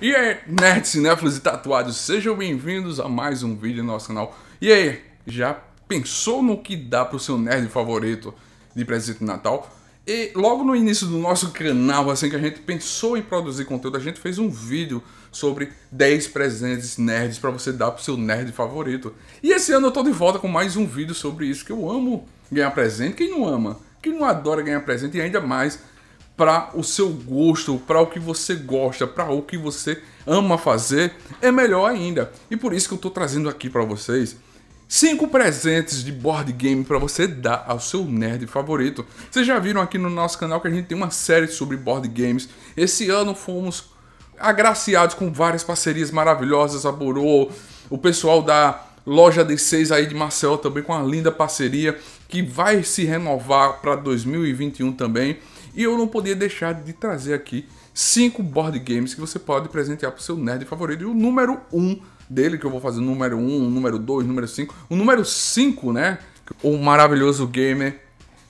E aí, nerds, cinéfilos e tatuados, sejam bem-vindos a mais um vídeo no nosso canal. E aí, já pensou no que dá pro seu nerd favorito de presente de Natal? E logo no início do nosso canal, assim que a gente pensou em produzir conteúdo, a gente fez um vídeo sobre 10 presentes nerds para você dar pro seu nerd favorito. E esse ano eu tô de volta com mais um vídeo sobre isso, que eu amo ganhar presente, quem não ama? Quem não adora ganhar presente e ainda mais para o seu gosto, para o que você gosta, para o que você ama fazer, é melhor ainda. E por isso que eu estou trazendo aqui para vocês cinco presentes de board game para você dar ao seu nerd favorito. Vocês já viram aqui no nosso canal que a gente tem uma série sobre board games. Esse ano fomos agraciados com várias parcerias maravilhosas, a Borô, o pessoal da loja D6 aí de Marcel também com uma linda parceria que vai se renovar para 2021 também. E eu não podia deixar de trazer aqui cinco board games que você pode presentear para o seu nerd favorito. E o número 1 um dele, que eu vou fazer o número 1, um, o número 2, o número 5. O número 5, né? O maravilhoso gamer.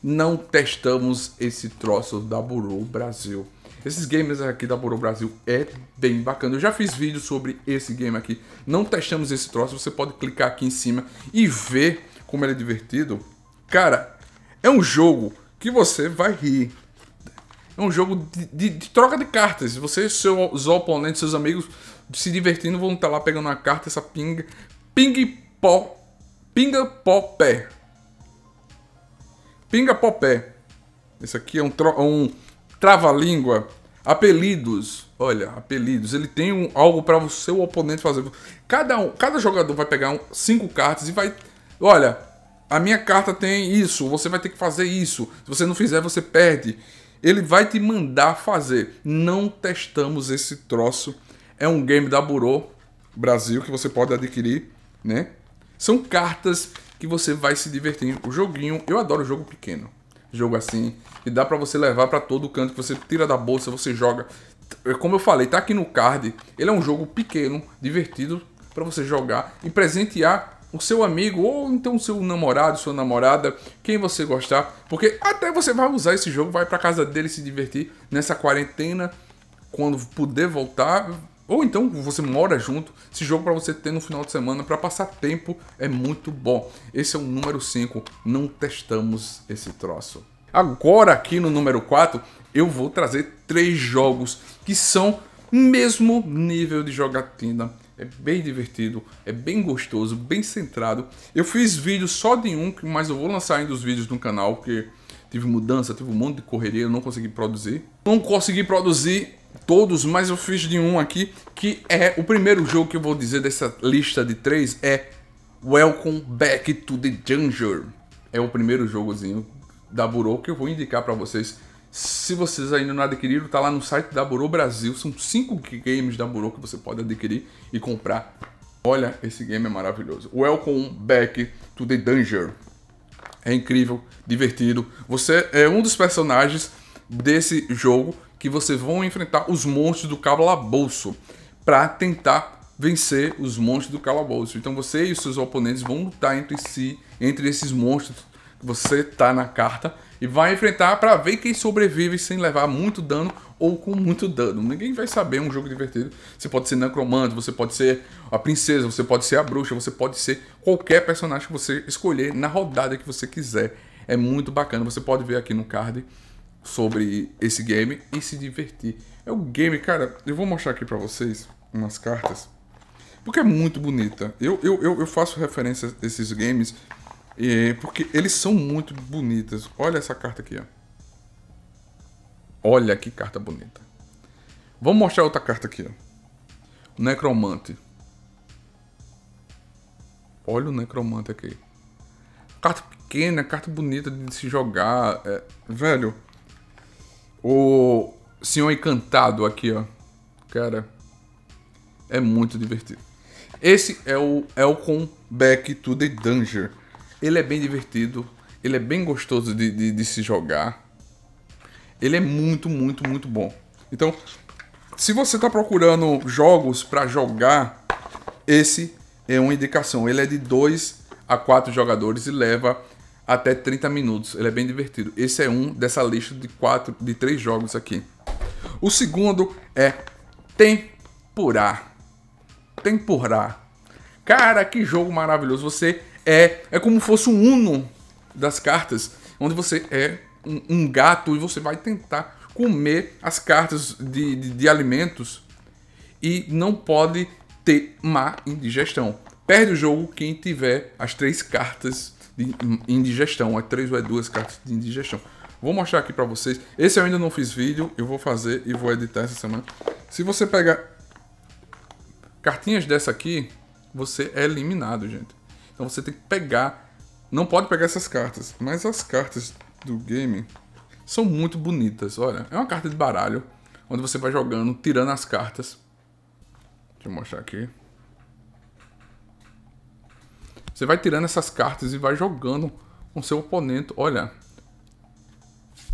Não testamos esse troço da Buru Brasil. Esses games aqui da Buru Brasil é bem bacana. Eu já fiz vídeo sobre esse game aqui. Não testamos esse troço. Você pode clicar aqui em cima e ver como ele é divertido. Cara, é um jogo que você vai rir. É um jogo de, de, de troca de cartas. Você, seus oponentes, seus amigos se divertindo, vão estar tá lá pegando uma carta, essa pinga. Ping pó. Pinga pó pé. Pinga pó pé. Esse aqui é um, é um trava-língua. Apelidos. Olha, apelidos. Ele tem um, algo para o seu oponente fazer. Cada, um, cada jogador vai pegar um, cinco cartas e vai. Olha, a minha carta tem isso. Você vai ter que fazer isso. Se você não fizer, você perde. Ele vai te mandar fazer. Não testamos esse troço. É um game da Burô Brasil que você pode adquirir, né? São cartas que você vai se divertir. O joguinho, eu adoro jogo pequeno. Jogo assim, e dá para você levar para todo canto, você tira da bolsa, você joga. É como eu falei, tá aqui no card. Ele é um jogo pequeno, divertido para você jogar e presentear o seu amigo ou então o seu namorado, sua namorada, quem você gostar, porque até você vai usar esse jogo, vai para casa dele se divertir nessa quarentena quando puder voltar, ou então você mora junto, esse jogo para você ter no final de semana para passar tempo é muito bom. Esse é o número 5, não testamos esse troço. Agora aqui no número 4, eu vou trazer três jogos que são mesmo nível de jogatina é bem divertido, é bem gostoso, bem centrado. Eu fiz vídeo só de um, mas eu vou lançar ainda os vídeos no canal, porque tive mudança, tive um monte de correria, eu não consegui produzir. Não consegui produzir todos, mas eu fiz de um aqui, que é o primeiro jogo que eu vou dizer dessa lista de três, é Welcome Back to the Dungeon. É o primeiro jogozinho da Burou que eu vou indicar para vocês se vocês ainda não adquiriram, está lá no site da Burô Brasil. São cinco games da Burô que você pode adquirir e comprar. Olha, esse game é maravilhoso. Welcome Back to the Danger. É incrível, divertido. Você é um dos personagens desse jogo que você vão enfrentar os monstros do calabouço para tentar vencer os monstros do calabouço. Então você e os seus oponentes vão lutar entre si, entre esses monstros que você tá na carta e vai enfrentar para ver quem sobrevive sem levar muito dano ou com muito dano. Ninguém vai saber, é um jogo divertido. Você pode ser necromante, você pode ser a princesa, você pode ser a bruxa, você pode ser qualquer personagem que você escolher na rodada que você quiser. É muito bacana, você pode ver aqui no card sobre esse game e se divertir. É o game, cara, eu vou mostrar aqui para vocês umas cartas, porque é muito bonita. Eu, eu, eu, eu faço referência a esses games porque eles são muito bonitas. Olha essa carta aqui, ó. Olha que carta bonita. Vamos mostrar outra carta aqui, ó. O necromante. Olha o necromante aqui. Carta pequena, carta bonita de se jogar. É, velho. O Senhor Encantado aqui, ó. Cara. É muito divertido. Esse é o Elcon é Back to the Danger. Ele é bem divertido, ele é bem gostoso de, de, de se jogar. Ele é muito, muito, muito bom. Então, se você está procurando jogos para jogar, esse é uma indicação. Ele é de 2 a 4 jogadores e leva até 30 minutos. Ele é bem divertido. Esse é um dessa lista de quatro, de três jogos aqui. O segundo é Tempurá. Tempurá. Cara, que jogo maravilhoso. Você é, é como fosse um uno das cartas, onde você é um, um gato e você vai tentar comer as cartas de, de, de alimentos e não pode ter má indigestão. Perde o jogo quem tiver as três cartas de indigestão, é três ou é duas cartas de indigestão. Vou mostrar aqui para vocês. Esse eu ainda não fiz vídeo, eu vou fazer e vou editar essa semana. Se você pegar cartinhas dessa aqui, você é eliminado, gente. Então você tem que pegar. Não pode pegar essas cartas, mas as cartas do game são muito bonitas. Olha, é uma carta de baralho, onde você vai jogando, tirando as cartas. Deixa eu mostrar aqui. Você vai tirando essas cartas e vai jogando com seu oponente. Olha,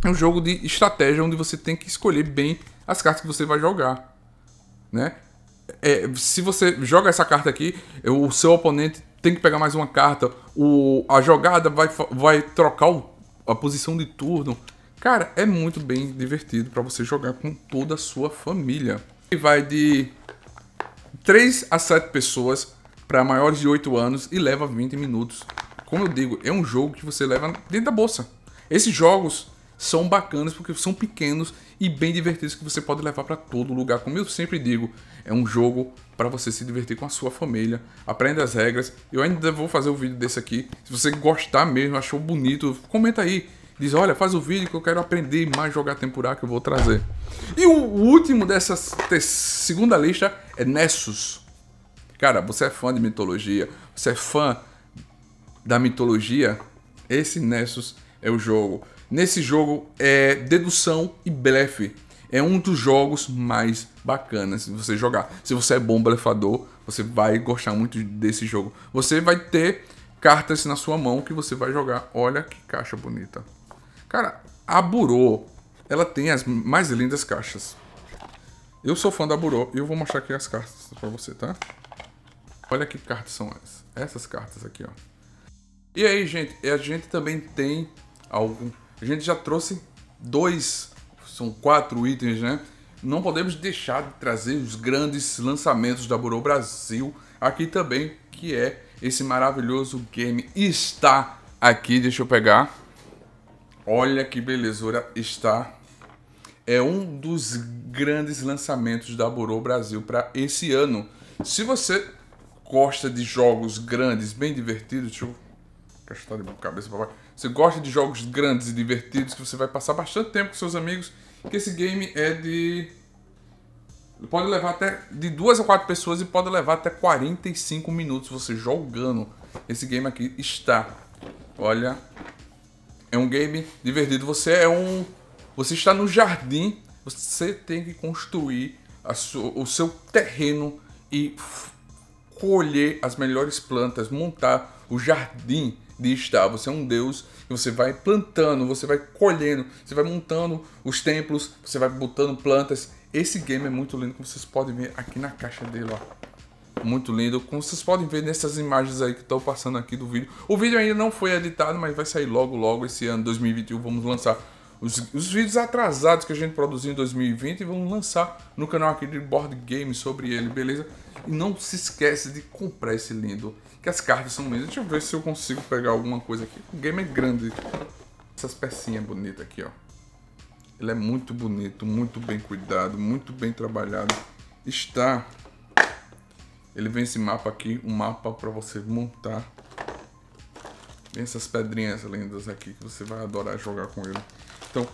é um jogo de estratégia onde você tem que escolher bem as cartas que você vai jogar, né? É, se você joga essa carta aqui, o seu oponente tem que pegar mais uma carta, o, a jogada vai, vai trocar o, a posição de turno. Cara, é muito bem divertido para você jogar com toda a sua família. E vai de 3 a 7 pessoas para maiores de 8 anos e leva 20 minutos. Como eu digo, é um jogo que você leva dentro da bolsa. Esses jogos são bacanas porque são pequenos e bem divertidos que você pode levar para todo lugar. Como eu sempre digo, é um jogo para você se divertir com a sua família. Aprenda as regras. Eu ainda vou fazer o um vídeo desse aqui. Se você gostar mesmo, achou bonito, comenta aí. Diz, olha, faz o vídeo que eu quero aprender mais jogar Tempurá que eu vou trazer. E o último dessa segunda lista é Nessus. Cara, você é fã de mitologia, você é fã da mitologia, esse Nessus é o jogo. Nesse jogo é dedução e blefe. É um dos jogos mais bacanas de você jogar. Se você é bom blefador, você vai gostar muito desse jogo. Você vai ter cartas na sua mão que você vai jogar. Olha que caixa bonita. Cara, a Burô, ela tem as mais lindas caixas. Eu sou fã da Burô e eu vou mostrar aqui as cartas pra você, tá? Olha que cartas são essas. Essas cartas aqui, ó. E aí, gente, a gente também tem algum a gente já trouxe dois, são quatro itens, né? Não podemos deixar de trazer os grandes lançamentos da Burô Brasil aqui também, que é esse maravilhoso game está aqui, deixa eu pegar. Olha que belezura está. É um dos grandes lançamentos da Burô Brasil para esse ano. Se você gosta de jogos grandes, bem divertidos, deixa eu Castanho de cabeça Você gosta de jogos grandes e divertidos que você vai passar bastante tempo com seus amigos. Que esse game é de. Pode levar até. De duas a quatro pessoas e pode levar até 45 minutos você jogando. Esse game aqui está. Olha. É um game divertido. Você é um. Você está no jardim. Você tem que construir o seu terreno e colher as melhores plantas, montar o jardim de estar. Você é um Deus e você vai plantando, você vai colhendo, você vai montando os templos, você vai botando plantas. Esse game é muito lindo, como vocês podem ver aqui na caixa dele, ó. Muito lindo, como vocês podem ver nessas imagens aí que estão passando aqui do vídeo. O vídeo ainda não foi editado, mas vai sair logo, logo esse ano, 2021. Vamos lançar os, os, vídeos atrasados que a gente produziu em 2020 e vamos lançar no canal aqui de Board Game sobre ele, beleza? E não se esquece de comprar esse lindo que as cartas são lindas. Deixa eu ver se eu consigo pegar alguma coisa aqui. O game é grande. Essas pecinhas bonitas aqui, ó. Ele é muito bonito, muito bem cuidado, muito bem trabalhado. Está... Ele vem esse mapa aqui, um mapa para você montar. Vem essas pedrinhas lindas aqui que você vai adorar jogar com ele. Então,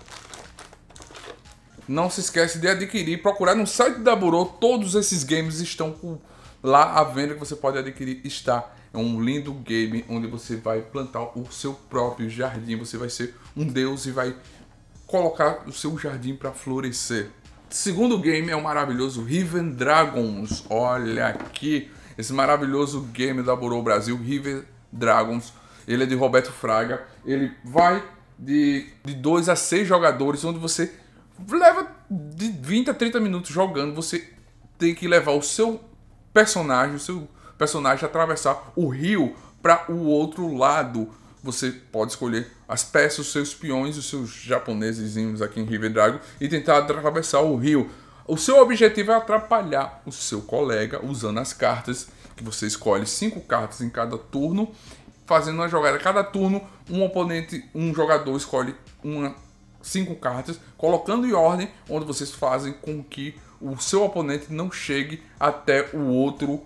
não se esquece de adquirir, procurar no site da Burô. Todos esses games estão com Lá a venda que você pode adquirir está. É um lindo game onde você vai plantar o seu próprio jardim. Você vai ser um deus e vai colocar o seu jardim para florescer. Segundo game é o maravilhoso Riven Dragons. Olha aqui esse maravilhoso game da Borô Brasil, Riven Dragons. Ele é de Roberto Fraga. Ele vai de 2 a 6 jogadores, onde você leva de 20 a 30 minutos jogando. Você tem que levar o seu personagem, o seu personagem atravessar o rio para o outro lado. Você pode escolher as peças, os seus peões, os seus japoneses aqui em River Dragon e tentar atravessar o rio. O seu objetivo é atrapalhar o seu colega usando as cartas, que você escolhe cinco cartas em cada turno, fazendo uma jogada cada turno, um oponente, um jogador escolhe uma cinco cartas, colocando em ordem, onde vocês fazem com que o seu oponente não chegue até o outro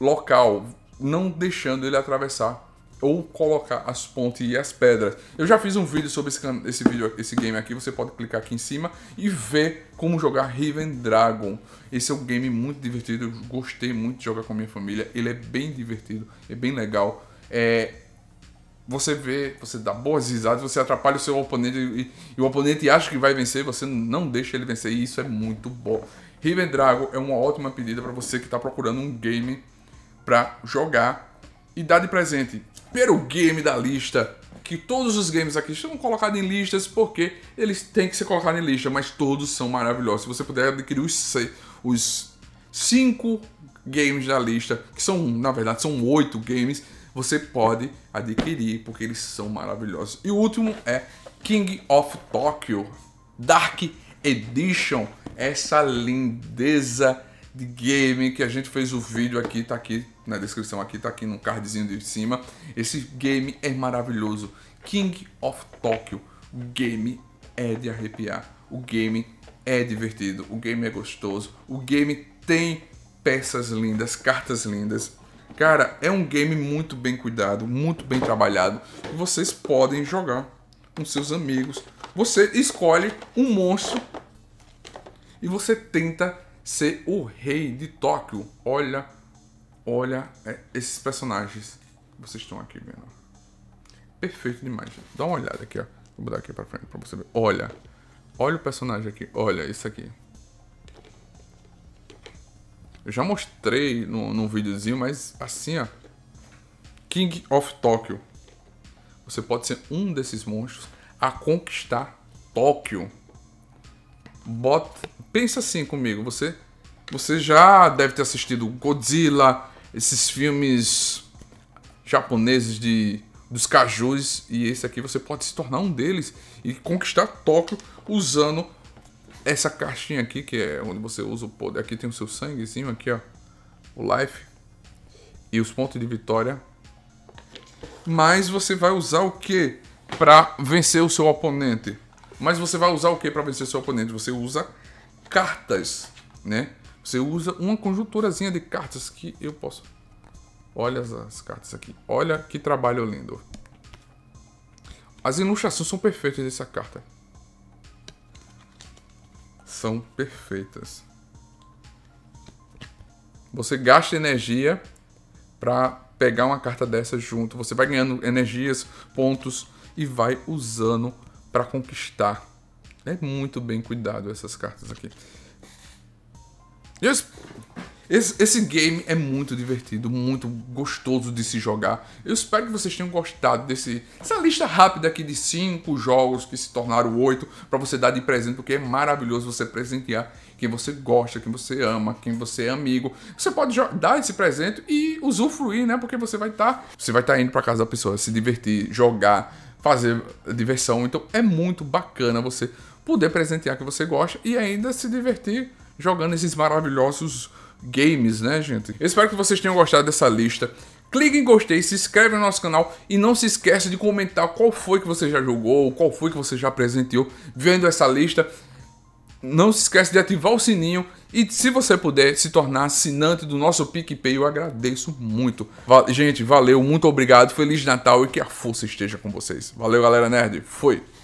local, não deixando ele atravessar ou colocar as pontes e as pedras. Eu já fiz um vídeo sobre esse, esse, vídeo, esse game aqui, você pode clicar aqui em cima e ver como jogar Riven Dragon. Esse é um game muito divertido, eu gostei muito de jogar com minha família, ele é bem divertido, é bem legal. É, você vê, você dá boas risadas, você atrapalha o seu oponente e, e, o oponente acha que vai vencer, você não deixa ele vencer e isso é muito bom. Riven Drago é uma ótima pedida para você que está procurando um game para jogar e dar de presente. Pelo game da lista, que todos os games aqui estão colocados em listas porque eles têm que ser colocados em lista, mas todos são maravilhosos. Se você puder adquirir os, os cinco games da lista, que são, na verdade, são oito games, você pode adquirir, porque eles são maravilhosos. E o último é King of Tokyo Dark Edition, essa lindeza de game que a gente fez o vídeo aqui, tá aqui na descrição aqui, tá aqui no cardzinho de cima. Esse game é maravilhoso. King of Tokyo. O game é de arrepiar. O game é divertido, o game é gostoso, o game tem peças lindas, cartas lindas. Cara, é um game muito bem cuidado, muito bem trabalhado. E vocês podem jogar com seus amigos. Você escolhe um monstro e você tenta ser o rei de Tóquio. Olha, olha é, esses personagens que vocês estão aqui vendo. Perfeito demais, gente. Dá uma olhada aqui, ó. Vou mudar aqui pra frente pra você ver. Olha, olha o personagem aqui. Olha isso aqui. Eu já mostrei num, no videozinho, mas assim, ó. King of Tokyo, Você pode ser um desses monstros a conquistar Tóquio. Bota, pensa assim comigo, você você já deve ter assistido Godzilla, esses filmes japoneses de dos cajus e esse aqui você pode se tornar um deles e conquistar Tóquio usando essa caixinha aqui, que é onde você usa o poder. Aqui tem o seu sanguezinho, aqui ó, o life e os pontos de vitória. Mas você vai usar o que para vencer o seu oponente? Mas você vai usar o que para vencer o seu oponente? Você usa cartas, né? Você usa uma conjunturazinha de cartas que eu posso... Olha as cartas aqui. Olha que trabalho lindo. As ilustrações são perfeitas dessa carta são perfeitas. Você gasta energia para pegar uma carta dessa junto. Você vai ganhando energias, pontos e vai usando para conquistar. É muito bem cuidado essas cartas aqui. Isso. Esse, esse, game é muito divertido, muito gostoso de se jogar. Eu espero que vocês tenham gostado desse, dessa lista rápida aqui de 5 jogos que se tornaram 8 para você dar de presente, porque é maravilhoso você presentear quem você gosta, quem você ama, quem você é amigo. Você pode dar esse presente e usufruir, né? Porque você vai estar, tá, você vai estar tá indo para casa da pessoa, se divertir, jogar, fazer diversão. Então é muito bacana você poder presentear quem você gosta e ainda se divertir jogando esses maravilhosos games, né, gente? Eu espero que vocês tenham gostado dessa lista. Clique em gostei, se inscreve no nosso canal e não se esqueça de comentar qual foi que você já jogou, qual foi que você já presenteou vendo essa lista. Não se esqueça de ativar o sininho e se você puder se tornar assinante do nosso PicPay, eu agradeço muito. gente, valeu, muito obrigado, Feliz Natal e que a força esteja com vocês. Valeu, galera nerd. Foi!